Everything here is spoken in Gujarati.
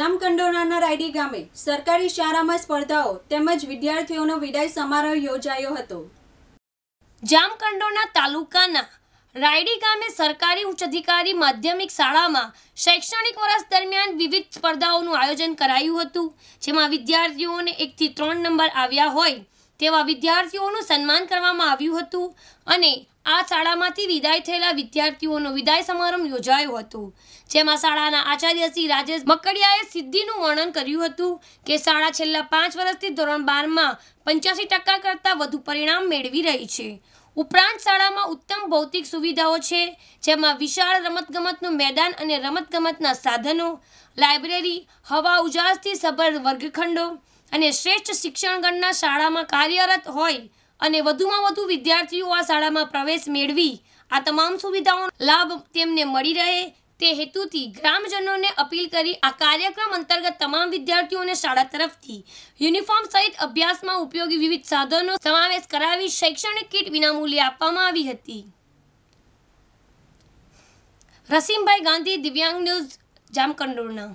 જામકંડોરાના રાયડી ગામે સરકારી શાળામાં સ્પર્ધાઓ તેમજ વિદ્યાર્થીઓનો વિદાય સમારોહ યોજાયો હતો જામકંડોરના તાલુકાના રાયડી ગામે સરકારી ઉચ્ચ અધિકારી માધ્યમિક શાળામાં શૈક્ષણિક વર્ષ દરમિયાન વિવિધ સ્પર્ધાઓનું આયોજન કરાયું હતું જેમાં વિદ્યાર્થીઓને એકથી ત્રણ નંબર આવ્યા હોય તેવા વિદ્યાર્થીઓનું સન્માન કરવામાં આવ્યું હતું અને આ શાળામાંથી વિદાય થયેલા વિદ્યાર્થીઓનો વિદાય સમારંભ યોજાયો હતો જેમાં શાળાના આચાર્ય શ્રી રાજેશ મકડિયાએ સિદ્ધિનું વર્ણન કર્યું હતું કે શાળા છેલ્લા પાંચ વર્ષથી ધોરણ બારમાં પંચ્યાસી ટકા કરતાં વધુ પરિણામ મેળવી રહી છે ઉપરાંત શાળામાં ઉત્તમ ભૌતિક સુવિધાઓ છે જેમાં વિશાળ રમતગમતનું મેદાન અને રમતગમતના સાધનો લાઇબ્રેરી હવા ઉજાસથી સભર વર્ગખંડો અને શ્રેષ્ઠ શિક્ષણગણના શાળામાં કાર્યરત હોય અને વધુમાં વધુ વિદ્યાર્થીઓ આ શાળામાં પ્રવેશ મેળવી આ તમામ સુવિધાઓનો લાભ તેમને મળી રહે તે હેતુથી ગ્રામજનોને અપીલ કરી આ કાર્યક્રમ અંતર્ગત તમામ વિદ્યાર્થીઓને શાળા તરફથી યુનિફોર્મ સહિત અભ્યાસમાં ઉપયોગી વિવિધ સાધનો સમાવેશ કરાવી શૈક્ષણિક કીટ વિનામૂલ્યે આપવામાં આવી હતી રસીમભાઈ ગાંધી દિવ્યાંગ ન્યૂઝ જામકંડોરણા